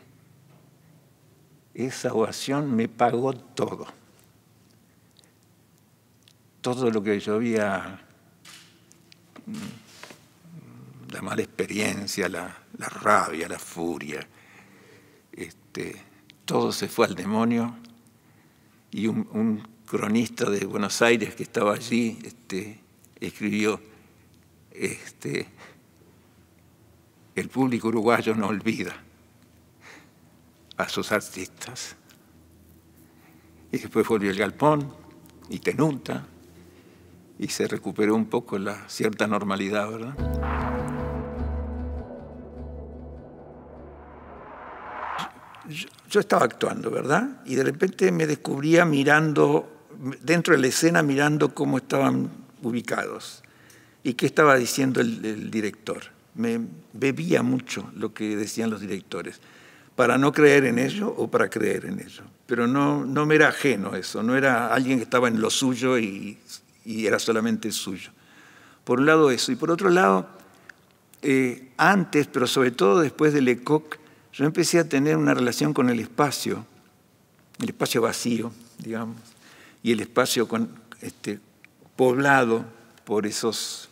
esa ovación me pagó todo. Todo lo que yo había, mm, la mala experiencia, la rabia, la furia, este, todo se fue al demonio y un, cronista de Buenos Aires que estaba allí este, escribió, este, el público uruguayo no olvida a sus artistas. Y después volvió el galpón y tenunta y se recuperó un poco la cierta normalidad, ¿verdad? yo, estaba actuando, ¿verdad? Y de repente me descubría mirando, dentro de la escena, mirando cómo estaban ubicados y qué estaba diciendo el, director. Me bebía mucho lo que decían los directores para no creer en ello o para creer en ello. Pero no, no me era ajeno eso, no era alguien que estaba en lo suyo y, era solamente suyo. Por un lado eso, y por otro lado, eh, antes, pero sobre todo después de Lecoq, yo empecé a tener una relación con el espacio, el espacio vacío, digamos, y el espacio este, poblado por esos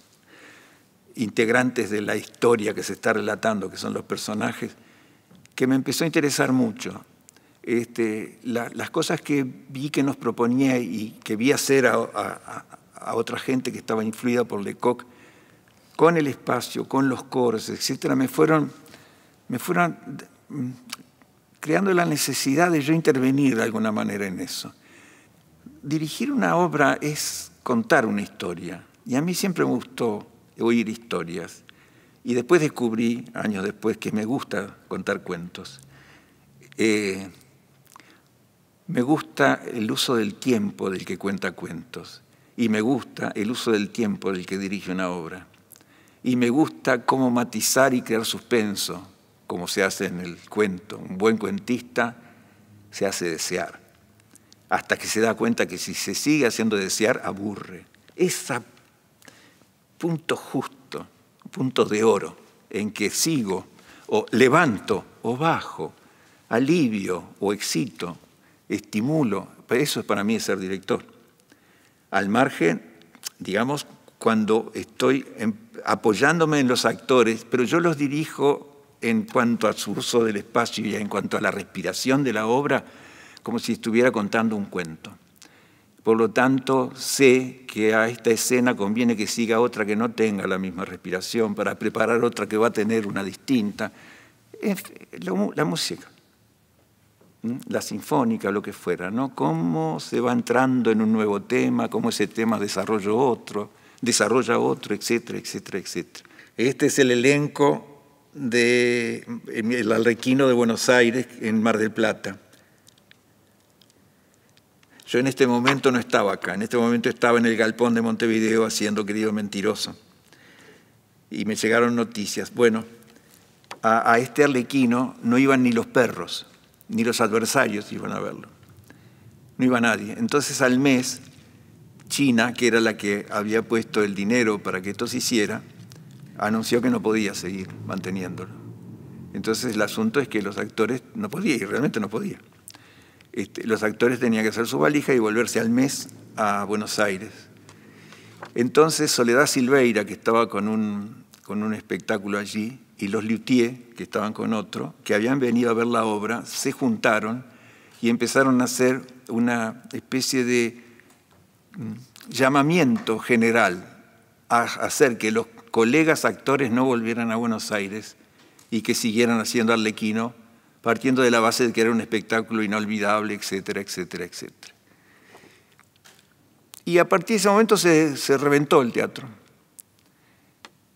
integrantes de la historia que se está relatando, que son los personajes, que me empezó a interesar mucho. Este, las cosas que vi que nos proponía y que vi hacer a, a, otra gente que estaba influida por Lecoq, con el espacio, con los coros, etcétera, me fueron me fueron mm, creando la necesidad de yo intervenir de alguna manera en eso. Dirigir una obra es contar una historia, y a mí siempre me gustó oír historias, y después descubrí, años después, que me gusta contar cuentos. Eh, me gusta el uso del tiempo del que cuenta cuentos, y me gusta el uso del tiempo del que dirige una obra, y me gusta cómo matizar y crear suspenso, como se hace en el cuento. Un buen cuentista se hace desear, hasta que se da cuenta que si se sigue haciendo desear, aburre. Ese punto justo, punto de oro, en que sigo o levanto o bajo, alivio o excito, estimulo, eso es para mí es ser director. Al margen, digamos, cuando estoy em, apoyándome en los actores, pero yo los dirijo en cuanto a su uso del espacio y en cuanto a la respiración de la obra, como si estuviera contando un cuento. Por lo tanto, sé que a esta escena conviene que siga otra que no tenga la misma respiración para preparar otra que va a tener una distinta. la música, la sinfónica, lo que fuera, ¿no? Cómo se va entrando en un nuevo tema, cómo ese tema desarrolla otro, desarrolla otro, etcétera, etcétera, etcétera. Este es el elenco de el de Buenos Aires en Mar del Plata. Yo en este momento no estaba acá, en este momento estaba en el galpón de Montevideo haciendo querido mentiroso. Y me llegaron noticias. Bueno, a, este arlequino no iban ni los perros, ni los adversarios iban a verlo. No iba nadie. Entonces al mes, China, que era la que había puesto el dinero para que esto se hiciera, anunció que no podía seguir manteniéndolo. Entonces el asunto es que los actores no podían, y realmente no podían. Este, los actores tenían que hacer su valija y volverse al mes a Buenos Aires. Entonces Soledad Silveira, que estaba con un, con un espectáculo allí, y los Lutier, que estaban con otro, que habían venido a ver la obra, se juntaron y empezaron a hacer una especie de mm, llamamiento general a hacer que los colegas actores no volvieran a Buenos Aires y que siguieran haciendo arlequino, partiendo de la base de que era un espectáculo inolvidable, etcétera, etcétera, etcétera. Y a partir de ese momento se, reventó el teatro.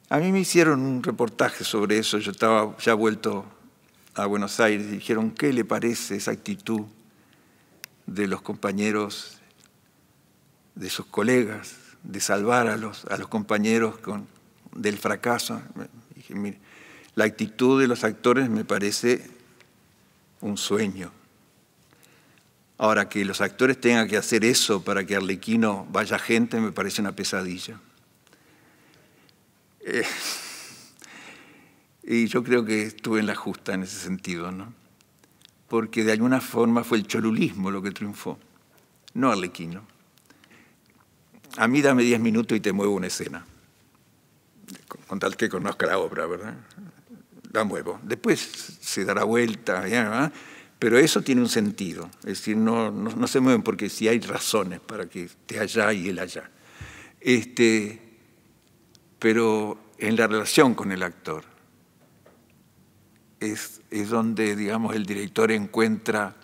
A mí me hicieron un reportaje sobre eso, yo estaba ya vuelto a Buenos Aires y dijeron, ¿qué le parece esa actitud de los compañeros, de sus colegas, de salvar a los, a los compañeros con, del fracaso. Dije, mire, la actitud de los actores me parece un sueño. Ahora, que los actores tengan que hacer eso para que Arlequino vaya gente me parece una pesadilla. Eh, y yo creo que estuve en la justa en ese sentido, ¿no? Porque de alguna forma fue el cholulismo lo que triunfó, no Arlequino. A mí dame 10 minutos y te muevo una escena con tal que conozca la obra, ¿verdad? da muevo. Después se dará vuelta, ¿verdad? pero eso tiene un sentido. Es decir, no, no, se mueven porque si sí hay razones para que esté allá y él allá. Este, pero en la relación con el actor es, es donde, digamos, el director encuentra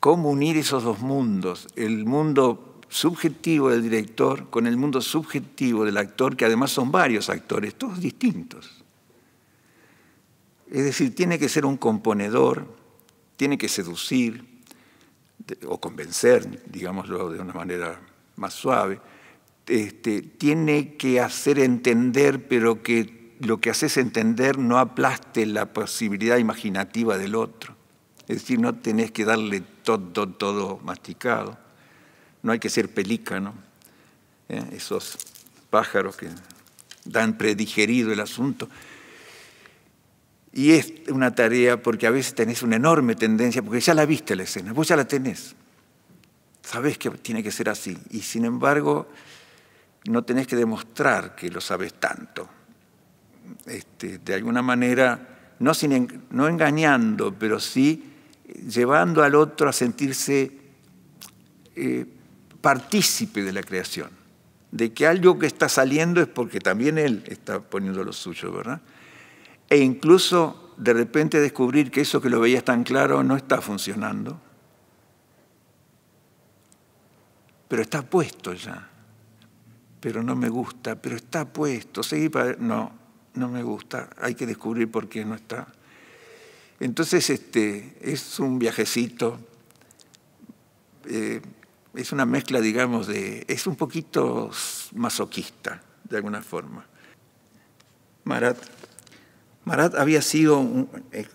cómo unir esos dos mundos, el mundo subjetivo del director con el mundo subjetivo del actor, que además son varios actores, todos distintos. Es decir, tiene que ser un componedor, tiene que seducir o convencer, digámoslo de una manera más suave, este, tiene que hacer entender, pero que lo que haces entender no aplaste la posibilidad imaginativa del otro. Es decir, no tenés que darle todo, todo masticado no hay que ser pelícano, ¿Eh? esos pájaros que dan predigerido el asunto. Y es una tarea porque a veces tenés una enorme tendencia, porque ya la viste la escena, vos ya la tenés. Sabés que tiene que ser así. Y sin embargo, no tenés que demostrar que lo sabes tanto. Este, de alguna manera, no, sin, no engañando, pero sí llevando al otro a sentirse eh, partícipe de la creación, de que algo que está saliendo es porque también él está poniendo lo suyo, ¿verdad? E incluso de repente descubrir que eso que lo veías tan claro no está funcionando, pero está puesto ya, pero no me gusta, pero está puesto, seguir para... No, no me gusta, hay que descubrir por qué no está. Entonces, este, es un viajecito. Eh, es una mezcla, digamos, de... es un poquito masoquista, de alguna forma. Marat, Marat había sido eh,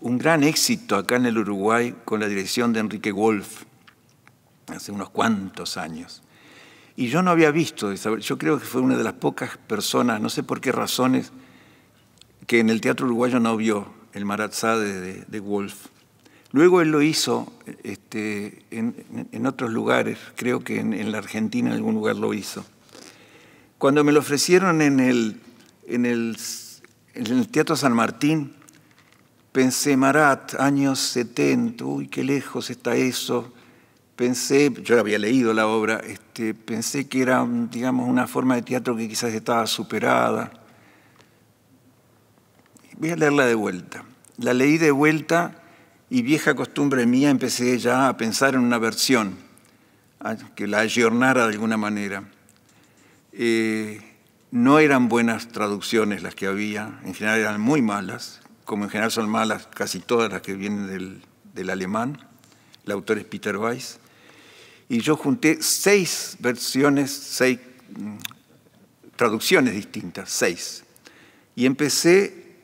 un, gran éxito acá en el Uruguay con la dirección de Enrique Wolf hace unos cuantos años. Y yo no había visto, yo creo que fue una de las pocas personas, no sé por qué razones, que en el teatro uruguayo no vio el Marat Sade de, de Wolf. Luego él lo hizo este, en, otros lugares, creo que en, la Argentina en algún lugar lo hizo. Cuando me lo ofrecieron en el, en Teatro San Martín, pensé, Marat, años 70, uy, qué lejos está eso. Pensé, yo había leído la obra, este, pensé que era, digamos, una forma de teatro que quizás estaba superada. Voy a leerla de vuelta. La leí de vuelta y vieja costumbre mía empecé ya a pensar en una versión, que la ayornara de alguna manera. Eh, no eran buenas traducciones las que había, en general eran muy malas, como en general son malas casi todas las que vienen del, alemán, el autor es Peter Weiss, y yo junté seis versiones, seis mm, traducciones distintas, seis. Y empecé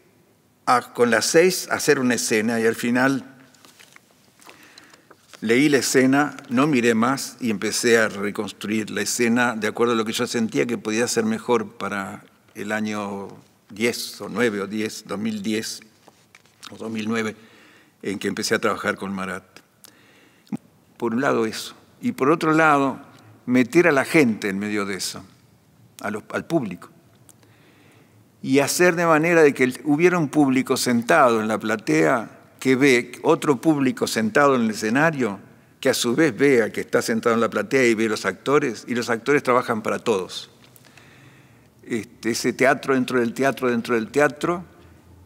a, con las seis a hacer una escena y al final Leí la escena, no miré más y empecé a reconstruir la escena de acuerdo a lo que yo sentía que podía ser mejor para el año 10 o 9 o 10, 2010 o 2009, en que empecé a trabajar con Marat. Por un lado eso. Y por otro lado, meter a la gente en medio de eso, al público. Y hacer de manera de que hubiera un público sentado en la platea que ve otro público sentado en el escenario, que a su vez vea que está sentado en la platea y ve los actores, y los actores trabajan para todos. Este, ese teatro dentro del teatro dentro del teatro,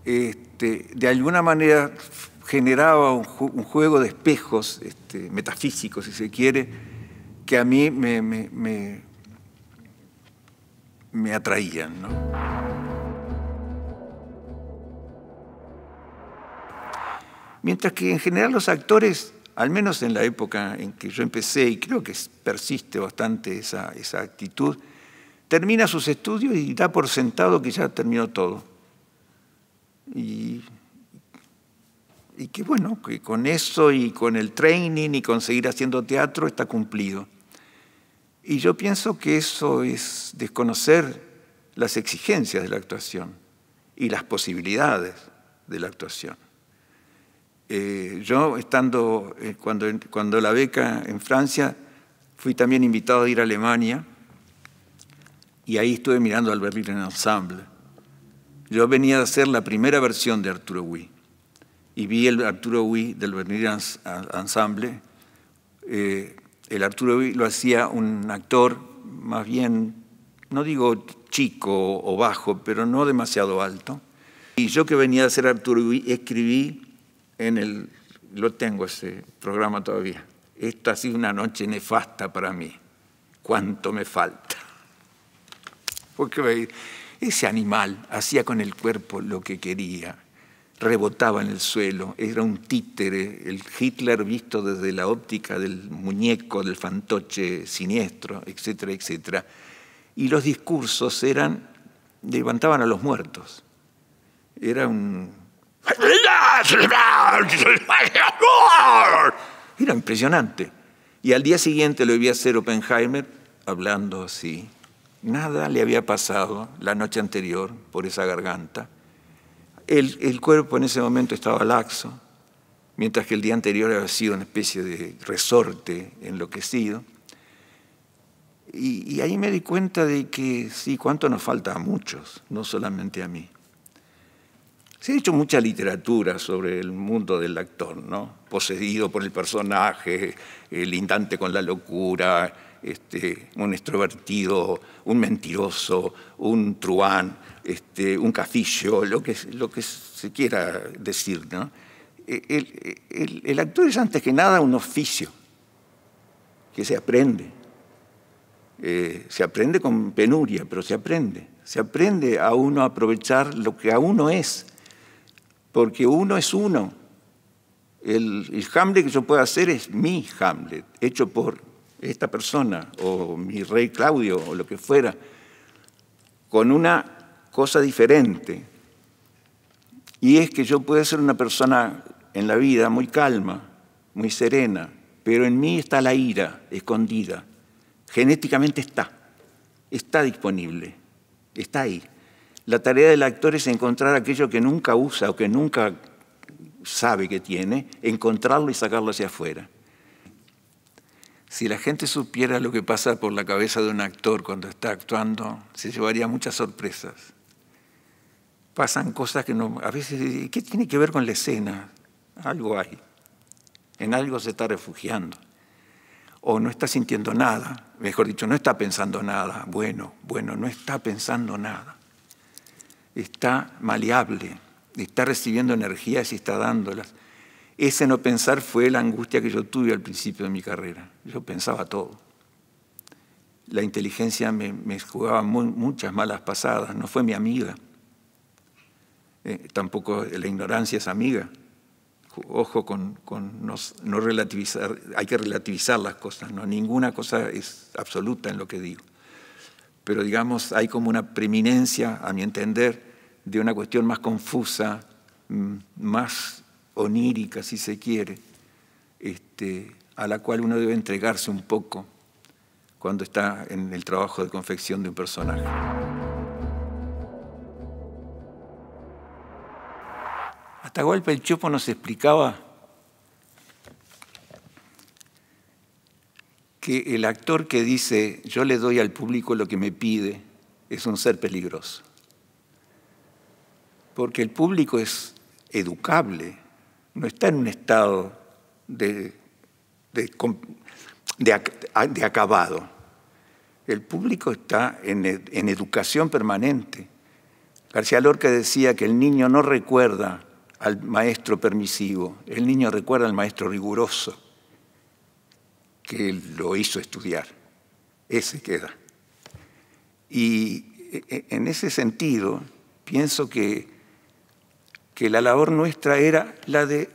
este, de alguna manera generaba un, juego de espejos este, metafísicos, si se quiere, que a mí me, me, atraían. Mientras que en general los actores, al menos en la época en que yo empecé, y creo que persiste bastante esa, actitud, termina sus estudios y da por sentado que ya terminó todo. Y, y que bueno, que con eso y con el training y con seguir haciendo teatro está cumplido. Y yo pienso que eso es desconocer las exigencias de la actuación y las posibilidades de la actuación. Eh, yo, estando, eh, cuando, cuando la beca en Francia, fui también invitado a ir a Alemania y ahí estuve mirando al Berlín Ensemble. Yo venía a hacer la primera versión de Arturo Huy y vi el Arturo Huy del Berlín Ensemble. Eh, el Arturo Huy lo hacía un actor más bien, no digo chico o bajo, pero no demasiado alto. Y yo que venía a hacer Arturo Huy escribí en el, lo tengo ese programa todavía. Esta ha sido una noche nefasta para mí. ¿Cuánto me falta? Porque ese animal hacía con el cuerpo lo que quería, rebotaba en el suelo, era un títere, el Hitler visto desde la óptica del muñeco, del fantoche siniestro, etcétera, etcétera. Y los discursos eran, levantaban a los muertos. Era un... Era impresionante. Y al día siguiente lo vi hacer Oppenheimer hablando así. Nada le había pasado la noche anterior por esa garganta. El, cuerpo en ese momento estaba laxo, mientras que el día anterior había sido una especie de resorte enloquecido. Y, y, ahí me di cuenta de que sí, cuánto nos falta a muchos, no solamente a mí. Se ha hecho mucha literatura sobre el mundo del actor, ¿no? Poseído por el personaje, el con la locura, este, un extrovertido, un mentiroso, un truán, este, un cafillo, lo que, lo que se quiera decir, ¿no? E, el, actor es antes que nada un oficio que se aprende. Eh, se aprende con penuria, pero se aprende. Se aprende a uno a aprovechar lo que a uno es porque uno es uno. El, Hamlet que yo puedo hacer es mi Hamlet, hecho por esta persona, o mi rey Claudio, o lo que fuera, con una cosa diferente. Y es que yo puedo ser una persona en la vida muy calma, muy serena, pero en mí está la ira escondida. Genéticamente está, está disponible, está ahí. La tarea del actor es encontrar aquello que nunca usa o que nunca sabe que tiene, encontrarlo y sacarlo hacia afuera. Si la gente supiera lo que pasa por la cabeza de un actor cuando está actuando, se llevaría muchas sorpresas. Pasan cosas que no... A veces, ¿qué tiene que ver con la escena? Algo hay. En algo se está refugiando. O no está sintiendo nada. Mejor dicho, no está pensando nada. Bueno, bueno, no está pensando nada está maleable, está recibiendo energías y está dándolas. Ese no pensar fue la angustia que yo tuve al principio de mi carrera. Yo pensaba todo. La inteligencia me, jugaba muchas malas pasadas, no fue mi amiga. Eh, tampoco la ignorancia es amiga. Ojo con, no, no, relativizar, hay que relativizar las cosas, ¿no? ninguna cosa es absoluta en lo que digo pero digamos hay como una preeminencia, a mi entender, de una cuestión más confusa, mm, más onírica, si se quiere, este, a la cual uno debe entregarse un poco cuando está en el trabajo de confección de un personaje. Hasta golpe el Chopo nos explicaba que el actor que dice yo le doy al público lo que me pide es un ser peligroso. Porque el público es educable, no está en un estado de, acabado. El público está en, en educación permanente. García Lorca decía que el niño no recuerda al maestro permisivo, el niño recuerda al maestro riguroso que lo hizo estudiar. Ese queda. Y e, e, en ese sentido, pienso que, que la labor nuestra era la de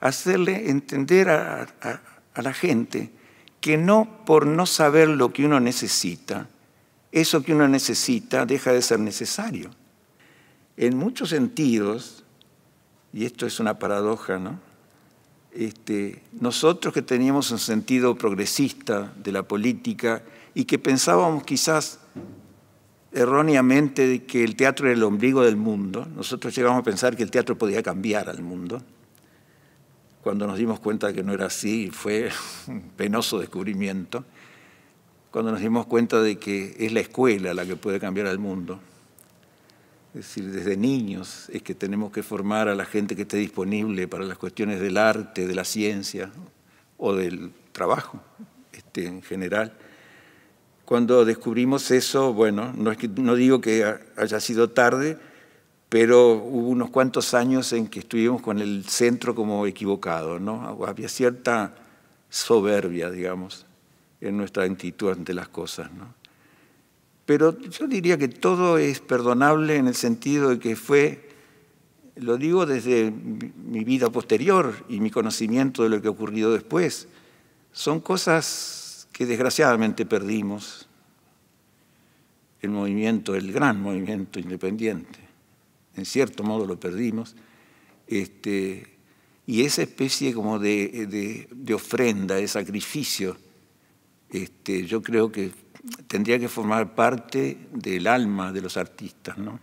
hacerle entender a la gente que no por no saber lo que uno necesita, eso que uno necesita deja de ser necesario. En muchos sentidos, y esto es una paradoja, ¿no? Este, nosotros que teníamos un sentido progresista de la política y que pensábamos quizás erróneamente que el teatro era el ombligo del mundo, nosotros llegamos a pensar que el teatro podía cambiar al mundo. Cuando nos dimos cuenta de que no era así, fue un penoso descubrimiento. Cuando nos dimos cuenta de que es la escuela la que puede cambiar al mundo. Es decir, desde niños es que tenemos que formar a la gente que esté disponible para las cuestiones del arte, de la ciencia o del trabajo este, en general. Cuando descubrimos eso, bueno, no, no digo que haya sido tarde, pero hubo unos cuantos años en que estuvimos con el centro como equivocado, ¿no? Había cierta soberbia, digamos, en nuestra actitud ante las cosas, ¿no? Pero yo diría que todo es perdonable en el sentido de que fue, lo digo desde mi vida posterior y mi conocimiento de lo que ha ocurrido después, son cosas que desgraciadamente perdimos. El movimiento, el gran movimiento independiente, en cierto modo lo perdimos. Este, y esa especie como de, ofrenda, de sacrificio, este, yo creo que tendría que formar parte del alma de los artistas. ¿no?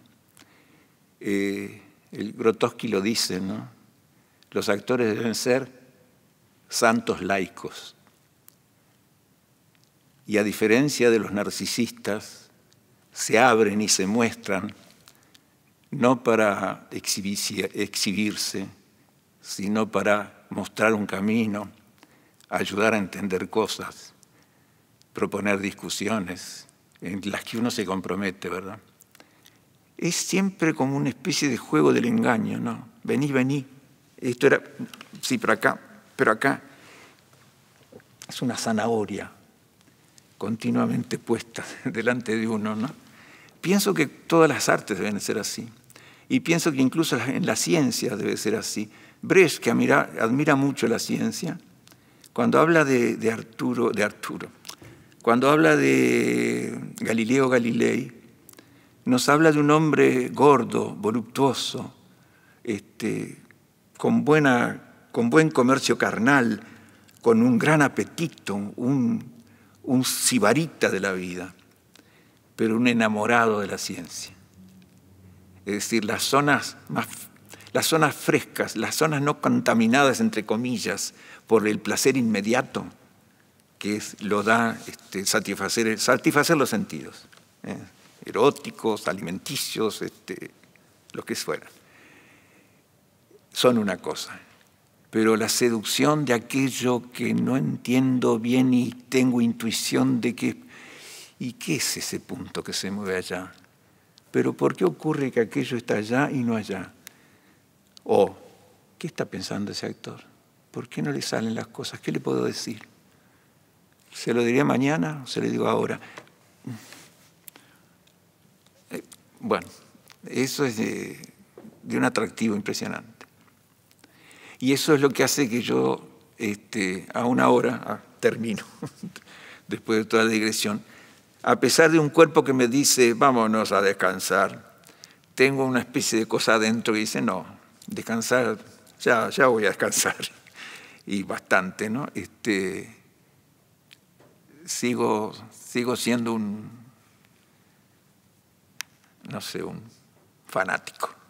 Eh, el Grotowski lo dice, ¿no? los actores deben ser santos laicos. Y a diferencia de los narcisistas, se abren y se muestran no para exhibirse, sino para mostrar un camino, ayudar a entender cosas proponer discusiones en las que uno se compromete, ¿verdad? Es siempre como una especie de juego del engaño, ¿no? Vení, vení. Esto era, sí, pero acá, pero acá. Es una zanahoria continuamente puesta delante de uno, ¿no? Pienso que todas las artes deben ser así. Y pienso que incluso en la ciencia debe ser así. Brecht, que admira, mucho la ciencia, cuando habla de Arturo, de Arturo, cuando habla de Galileo Galilei, nos habla de un hombre gordo, voluptuoso, este, con, buena, con buen comercio carnal, con un gran apetito, un, cibarita sibarita de la vida, pero un enamorado de la ciencia. Es decir, las zonas las zonas frescas, las zonas no contaminadas, entre comillas, por el placer inmediato, que es, lo da este, satisfacer, satisfacer los sentidos, ¿eh? eróticos, alimenticios, este, los que fuera Son una cosa, pero la seducción de aquello que no entiendo bien y tengo intuición de que... ¿Y qué es ese punto que se mueve allá? Pero ¿por qué ocurre que aquello está allá y no allá? O, ¿qué está pensando ese actor? ¿Por qué no le salen las cosas? ¿Qué le puedo decir? ¿Se lo diría mañana o se lo digo ahora? Eh, bueno, eso es de, un atractivo impresionante. Y eso es lo que hace que yo este, a una hora ah, termino, después de toda la digresión. A pesar de un cuerpo que me dice, vámonos a descansar, tengo una especie de cosa adentro que dice, no, descansar, ya, ya voy a descansar. Y bastante, ¿no? Este, sigo, sigo siendo un, no sé, un fanático.